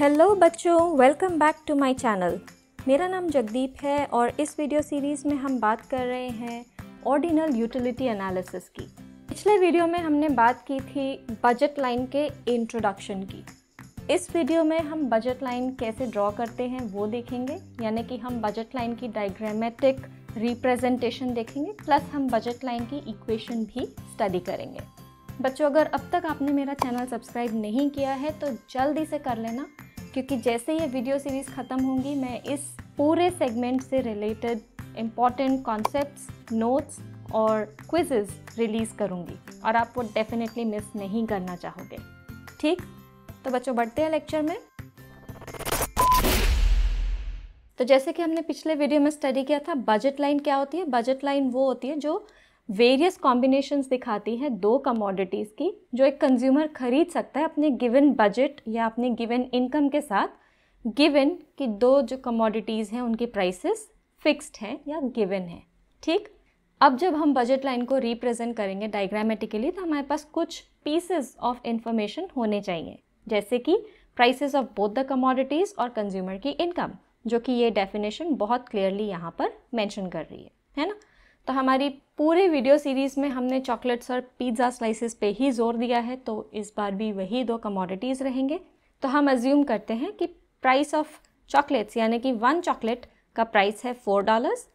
hello बच्चों welcome back to my channel मेरा नाम जगदीप है और इस वीडियो सीरीज़ में हम बात कर रहे हैं ऑर्डिनल यूटिलिटी एनालिसिस की पिछले वीडियो में हमने बात की थी बजट लाइन के इंट्रोडक्शन की इस वीडियो में हम बजट लाइन कैसे ड्रॉ करते हैं वो देखेंगे यानी कि हम बजट लाइन की डायग्रामेटिक रिप्रेजेंटेशन देखेंगे प्लस हम बजट लाइन की इक्वेशन भी स्टडी करेंगे बच्चों अगर अब तक आपने मेरा चैनल सब्सक्राइब नहीं किया है तो जल्दी से कर लेना क्योंकि जैसे ये वीडियो सीरीज़ ख़त्म होंगी मैं इस पूरे सेगमेंट से रिलेटेड इम्पॉर्टेंट कॉन्सेप्ट नोट्स और क्विजेज रिलीज़ करूँगी और आप वो डेफिनेटली मिस नहीं करना चाहोगे ठीक तो बच्चों बढ़ते हैं लेक्चर में तो जैसे कि हमने पिछले वीडियो में स्टडी किया था बजट लाइन क्या होती है बजट लाइन वो होती है जो वेरियस कॉम्बिनेशंस दिखाती हैं दो कमोडिटीज़ की जो एक कंज्यूमर खरीद सकता है अपने गिवन बजट या अपने गिवन इनकम के साथ गिवन कि दो जो कमोडिटीज़ हैं उनकी प्राइसेस फिक्स्ड हैं या गिवन हैं ठीक अब जब हम बजट लाइन को रिप्रेजेंट करेंगे डायग्रामेटिकली तो हमारे पास कुछ पीसेस ऑफ इंफॉर्मेशन होने चाहिए जैसे कि prices of both the commodities और कंज्यूमर की इनकम जो कि ये डेफिनेशन बहुत क्लियरली यहाँ पर मेंशन कर रही है है ना तो हमारी पूरे वीडियो सीरीज़ में हमने चॉकलेट्स और पिज़्ज़ा स्लाइसेस पे ही जोर दिया है तो इस बार भी वही दो कमोडिटीज़ रहेंगे तो हम अज्यूम करते हैं कि प्राइस ऑफ चॉकलेट्स यानी कि वन चॉकलेट का प्राइस है फोर डॉलर्स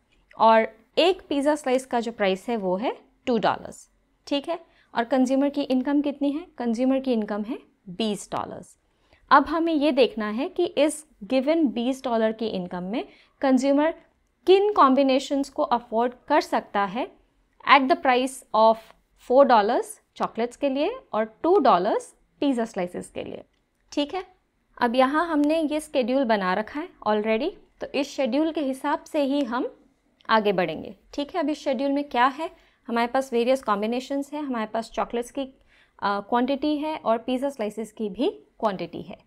और एक पिज़्ज़ा स्लाइस का जो प्राइस है वो है टू डॉलर्स ठीक है और कंज्यूमर की इनकम कितनी है कंज्यूमर की इनकम है बीस डॉलर्स अब हमें ये देखना है कि इस गिवन बीस डॉलर की इनकम में कंज्यूमर किन कॉम्बिनेशंस को अफोर्ड कर सकता है at the price of four dollars chocolates के लिए और टू डॉलर्स पिज़्ज़ा स्लाइसिस के लिए ठीक है अब यहाँ हमने ये स्केड्यूल बना रखा है ऑलरेडी तो इस शेड्यूल के हिसाब से ही हम आगे बढ़ेंगे ठीक है अब इस शेड्यूल में क्या है हमारे पास वेरियस कॉम्बिनेशनस है हमारे पास चॉकलेट्स की क्वांटिटी है और पिज़्ज़ा स्लाइसिस की भी क्वांटिटी है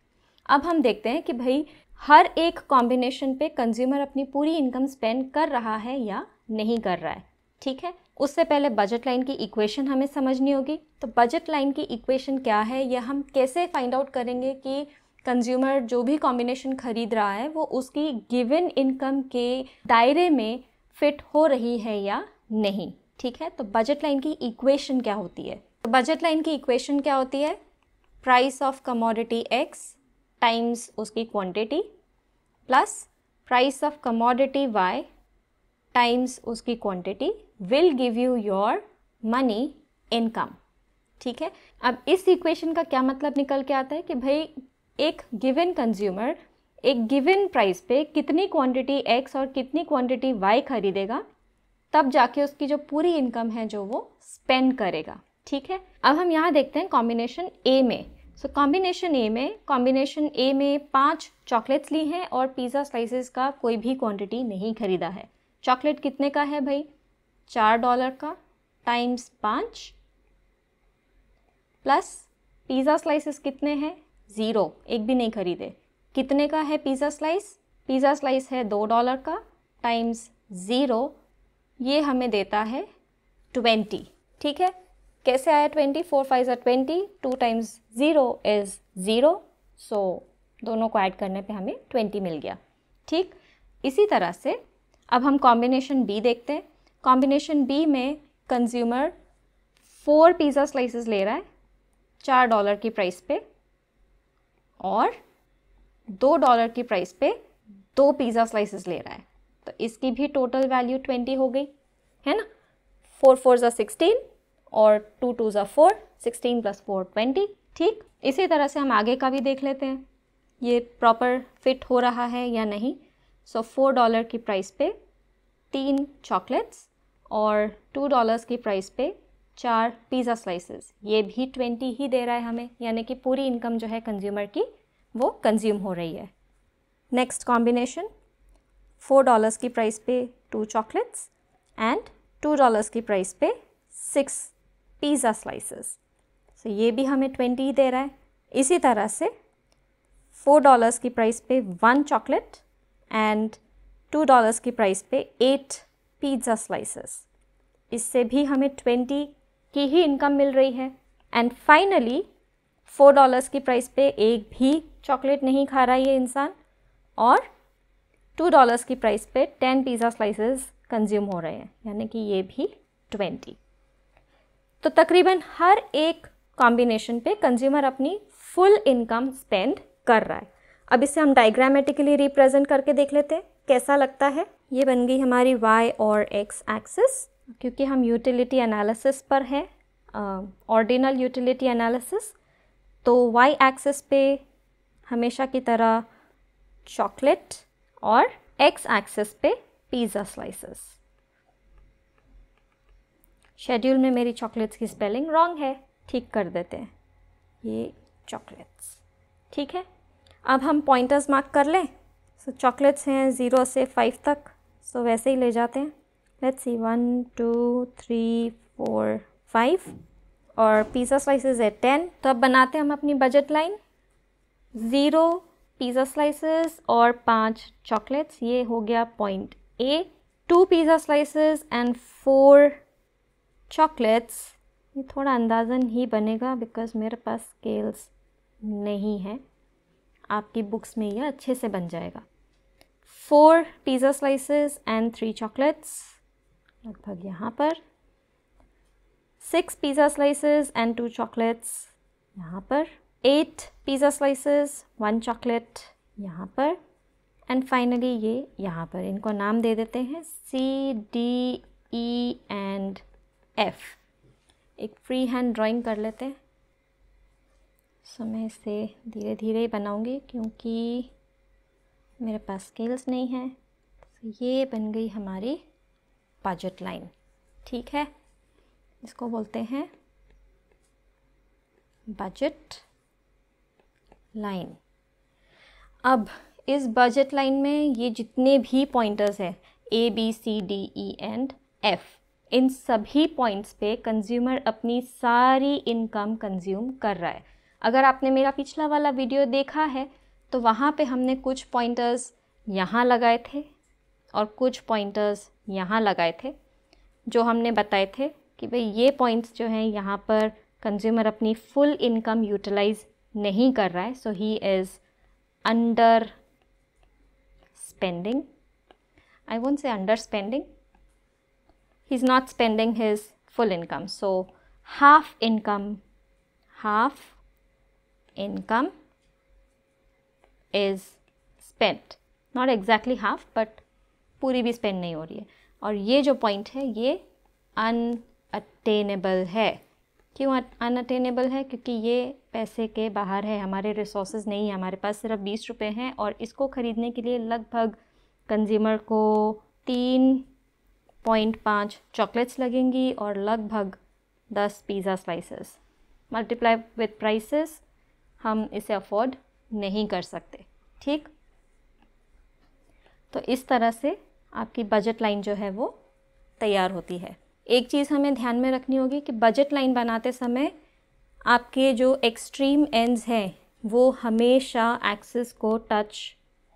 अब हम देखते हैं कि भाई हर एक कॉम्बिनेशन पे कंज्यूमर अपनी पूरी इनकम स्पेंड कर रहा है या नहीं कर रहा है ठीक है उससे पहले बजट लाइन की इक्वेशन हमें समझनी होगी तो बजट लाइन की इक्वेशन क्या है यह हम कैसे फाइंड आउट करेंगे कि कंज्यूमर जो भी कॉम्बिनेशन खरीद रहा है वो उसकी गिवन इनकम के दायरे में फिट हो रही है या नहीं ठीक है तो बजट लाइन की इक्वेशन क्या होती है तो बजट लाइन की इक्वेशन क्या होती है price of commodity X times उसकी quantity plus price of commodity Y times उसकी quantity will give you your money income ठीक है अब इस इक्वेशन का क्या मतलब निकल के आता है कि भाई एक गिवन कंज्यूमर एक गिवन प्राइस पे कितनी क्वांटिटी एक्स और कितनी क्वांटिटी वाई खरीदेगा तब जाके उसकी जो पूरी इनकम है जो वो स्पेंड करेगा ठीक है अब हम यहाँ देखते हैं कॉम्बिनेशन ए में सो कॉम्बिनेशन ए में कॉम्बिनेशन ए में पांच चॉकलेट्स ली हैं और पिज़्ज़ा स्लाइसेस का कोई भी क्वांटिटी नहीं खरीदा है चॉकलेट कितने का है भाई चार डॉलर का टाइम्स पाँच प्लस पिज़्ज़ा स्लाइसेस कितने हैं ज़ीरो एक भी नहीं खरीदे कितने का है पिज़्ज़ा स्लाइस पिज़्ज़ा स्लाइस है दो डॉलर का टाइम्स ज़ीरो ये हमें देता है ट्वेंटी ठीक है कैसे आया ट्वेंटी फोर फाइव ज़ा twenty two times zero is zero so दोनों को ऐड करने पे हमें ट्वेंटी मिल गया ठीक इसी तरह से अब हम कॉम्बिनेशन बी देखते हैं कॉम्बिनेशन बी में कंज्यूमर फोर पिज़्ज़ा स्लाइसेस ले रहा है चार डॉलर की प्राइस पे और दो डॉलर की प्राइस पे दो पिज़्ज़ा स्लाइसेस ले रहा है तो इसकी भी टोटल वैल्यू ट्वेंटी हो गई है ना फोर फोर ज़ा सिक्सटीन और टू टू ज़ा four sixteen plus four twenty ठीक इसी तरह से हम आगे का भी देख लेते हैं ये प्रॉपर फिट हो रहा है या नहीं सो फोर डॉलर की प्राइस पे तीन चॉकलेट्स और टू डॉलर्स की प्राइस पे चार पिज़्ज़ा स्लाइसेस ये भी ट्वेंटी ही दे रहा है हमें यानी कि पूरी इनकम जो है कंज्यूमर की वो कंज्यूम हो रही है नेक्स्ट कॉम्बिनेशन फोर डॉलर्स की प्राइस पे two chocolates and two dollars की प्राइस पे सिक्स पिज़्ज़ा स्लाइसेस सो ये भी हमें ट्वेंटी ही दे रहा है इसी तरह से फोर डॉलर्स की प्राइस पे one chocolate and two dollars की प्राइस पे एट पिज़्ज़ा स्लाइसेस इससे भी हमें ट्वेंटी की ही इनकम मिल रही है एंड फाइनली फोर डॉलर्स की प्राइस पे एक भी चॉकलेट नहीं खा रहा ये इंसान और टू डॉलर्स की प्राइस पे टेन पिज़्ज़ा स्लाइसेस कंज्यूम हो रहे हैं यानी कि ये भी ट्वेंटी तो तकरीबन हर एक कॉम्बिनेशन पे कंज्यूमर अपनी फुल इनकम स्पेंड कर रहा है अब इसे हम डायग्रामेटिकली रिप्रेजेंट करके देख लेते हैं कैसा लगता है ये बन गई हमारी y और x एक्सिस क्योंकि हम यूटिलिटी एनालिसिस पर हैं ऑर्डिनल यूटिलिटी एनालिसिस तो y एक्सिस पे हमेशा की तरह चॉकलेट और x एक्सिस पे पिज़्ज़ा स्लाइसेस शेड्यूल में मेरी चॉकलेट्स की स्पेलिंग रॉन्ग है ठीक कर देते हैं ये चॉकलेट्स ठीक है अब हम पॉइंटर्स मार्क कर लें सो चॉकलेट्स हैं ज़ीरो से फाइव तक सो so, वैसे ही ले जाते हैं let's see one two three four five और पिज़्ज़ा स्लाइसेस है टेन तो अब बनाते हैं हम अपनी budget line zero pizza slices और पांच चॉकलेट्स ये हो गया point A two pizza slices and four chocolates ये थोड़ा अंदाजन ही बनेगा बिकॉज मेरे पास स्केल्स नहीं है आपकी बुक्स में यह अच्छे से बन जाएगा four pizza slices and three chocolates लगभग यहाँ पर six pizza slices and two chocolates यहाँ पर eight pizza slices one chocolate यहाँ पर एंड फाइनली ये यहाँ पर इनको नाम दे देते हैं C D E and F एक फ्री हैंड ड्राइंग कर लेते हैं सो मैं इसे धीरे धीरे ही बनाऊँगी क्योंकि मेरे पास स्केल्स नहीं है तो ये बन गई हमारी बजट लाइन ठीक है इसको बोलते हैं बजट लाइन अब इस बजट लाइन में ये जितने भी पॉइंटर्स हैं A B C D E and F इन सभी पॉइंट्स पे कंज्यूमर अपनी सारी इनकम कंज्यूम कर रहा है अगर आपने मेरा पिछला वाला वीडियो देखा है तो वहाँ पे हमने कुछ पॉइंटर्स यहाँ लगाए थे और कुछ पॉइंटर्स यहाँ लगाए थे जो हमने बताए थे कि भाई ये पॉइंट्स जो हैं यहाँ पर कंज्यूमर अपनी फुल इनकम यूटिलाइज नहीं कर रहा है so he is under spending I won't say under spending he is not spending his full income so half income half income is spent not exactly half but पूरी भी spend नहीं हो रही है और ये जो पॉइंट है ये अनअटेनेबल है क्यों अनअटेनेबल है क्योंकि ये पैसे के बाहर है हमारे रिसोर्स नहीं है हमारे पास सिर्फ बीस रुपये हैं और इसको ख़रीदने के लिए लगभग कंज्यूमर को तीन पॉइंट पाँच चॉकलेट्स लगेंगी और लगभग दस pizza slices multiply with prices हम इसे अफोर्ड नहीं कर सकते ठीक तो इस तरह से आपकी बजट लाइन जो है वो तैयार होती है एक चीज़ हमें ध्यान में रखनी होगी कि बजट लाइन बनाते समय आपके जो एक्सट्रीम एंड्स हैं वो हमेशा एक्सिस को टच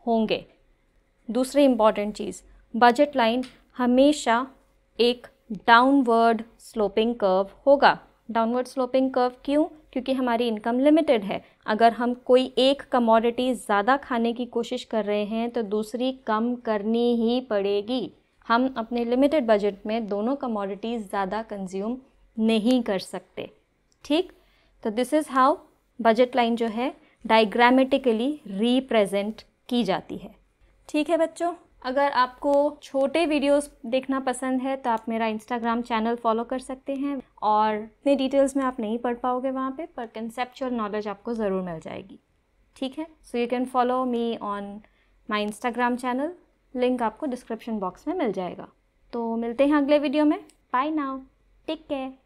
होंगे दूसरी इम्पॉर्टेंट चीज़ बजट लाइन हमेशा एक डाउनवर्ड स्लोपिंग कर्व होगा डाउनवर्ड स्लोपिंग कर्व क्यों क्योंकि हमारी इनकम लिमिटेड है अगर हम कोई एक कमोडिटी ज़्यादा खाने की कोशिश कर रहे हैं तो दूसरी कम करनी ही पड़ेगी हम अपने लिमिटेड बजट में दोनों कमोडिटीज़ ज़्यादा कंज्यूम नहीं कर सकते ठीक तो this is how budget line जो है डायग्रामेटिकली रिप्रेजेंट की जाती है ठीक है बच्चों अगर आपको छोटे वीडियोस देखना पसंद है तो आप मेरा इंस्टाग्राम चैनल फॉलो कर सकते हैं और इतने डिटेल्स में आप नहीं पढ़ पाओगे वहाँ पे पर कंसेप्चुअल नॉलेज आपको ज़रूर मिल जाएगी ठीक है so you can follow me on my Instagram channel link आपको डिस्क्रिप्शन बॉक्स में मिल जाएगा तो मिलते हैं अगले वीडियो में बाय नाउ टेक केयर